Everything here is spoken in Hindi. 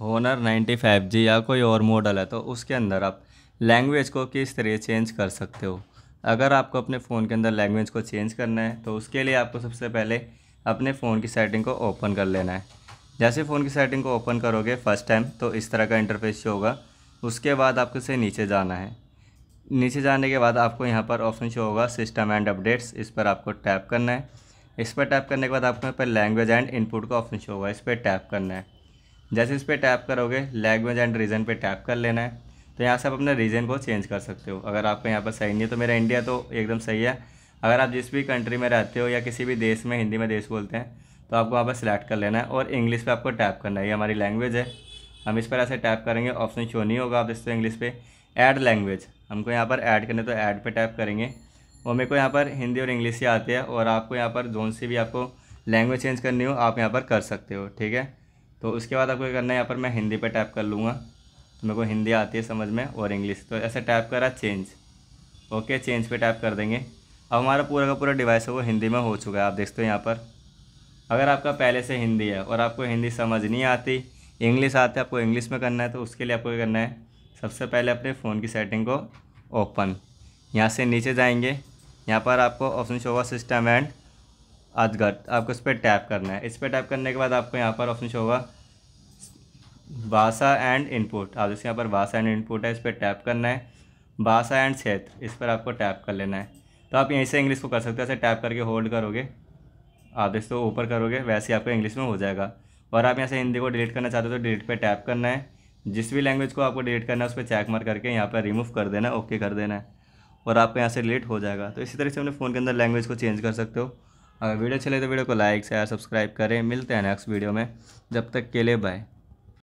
होनर फाइव जी या कोई और मॉडल है तो उसके अंदर आप लैंग्वेज को किस तरह चेंज कर सकते हो अगर आपको अपने फ़ोन के अंदर लैंग्वेज को चेंज करना है तो उसके लिए आपको सबसे पहले अपने फ़ोन की सेटिंग को ओपन कर लेना है जैसे फ़ोन की सेटिंग को ओपन करोगे फर्स्ट टाइम तो इस तरह का इंटरफेस शो होगा उसके बाद आपको इसे नीचे जाना है नीचे जाने के बाद आपको यहाँ पर ऑप्शन शो होगा सिस्टम एंड अपडेट्स इस पर आपको टैप करना है इस पर टैप करने के बाद आपको यहाँ पर लैंग्वेज एंड इनपुट का ऑप्शन शो होगा इस पर टैप करना है जैसे इस पर टैप करोगे लैंग्वेज एंड रीजन पे टैप कर लेना है तो यहाँ से आप अपने रीजन को चेंज कर सकते हो अगर आपको यहाँ पर सही नहीं है तो मेरा इंडिया तो एकदम सही है अगर आप जिस भी कंट्री में रहते हो या किसी भी देश में हिंदी में देश बोलते हैं तो आपको वहाँ पर सिलेक्ट कर लेना है और इंग्लिश पर आपको टैप करना है ये हमारी लैंग्वेज है हम इस पर ऐसे टैप करेंगे ऑप्शन शो नहीं होगा आप दोस्तों इंग्लिश पे ऐड लैंग्वेज हमको यहाँ पर ऐड करने तो ऐड पर टैप करेंगे और मेरे को यहाँ पर हिंदी और इंग्लिश ही आती है और आपको यहाँ पर जोन सी भी आपको लैंग्वेज चेंज करनी हो आप यहाँ पर कर सकते हो ठीक है तो उसके बाद आपको क्या करना है यहाँ पर मैं हिंदी पे टैप कर लूँगा तो मेरे को हिंदी आती है समझ में और इंग्लिश तो ऐसे टैप करा चेंज ओके चेंज पे टैप कर देंगे अब हमारा पूरा का पूरा डिवाइस है वो हिंदी में हो चुका है आप देखते हो यहाँ पर अगर आपका पहले से हिंदी है और आपको हिंदी समझ नहीं आती इंग्लिश आती है आपको इंग्लिश में करना है तो उसके लिए आपको क्या करना है सबसे पहले अपने फ़ोन की सेटिंग को ओपन यहाँ से नीचे जाएंगे यहाँ पर आपको ऑप्शन शोवा सिस्टम एंड अदगत आपको इस पर टैप करना है इस पर टैप करने के बाद आपको यहाँ पर ऑप्शन शो होगा भाषा एंड इनपुट आप जैसे यहाँ पर भाषा एंड इनपुट है इस पर टैप करना है बासा एंड क्षेत्र इस पर आपको टैप कर लेना है तो आप यहीं से इंग्लिश को कर सकते हो ऐसे टैप करके होल्ड करोगे आप जैसे तो ऊपर करोगे वैसे ही आपको इंग्लिश में हो जाएगा और आप यहाँ से हिंदी को डिलीट करना चाहते हो तो डिलीट पर टैप करना है जिस भी लैंग्वेज को आपको डिलीट करना है उस पर चैक मार करके यहाँ पर रिमूव कर देना है ओके कर देना है और आपको यहाँ से डिलीट हो जाएगा तो इसी तरह से अपने फ़ोन के अंदर लैंग्वेज को चेंज कर सकते हो अगर वीडियो चले तो वीडियो को लाइक शेयर सब्सक्राइब करें मिलते हैं नेक्स्ट वीडियो में जब तक के लिए बाय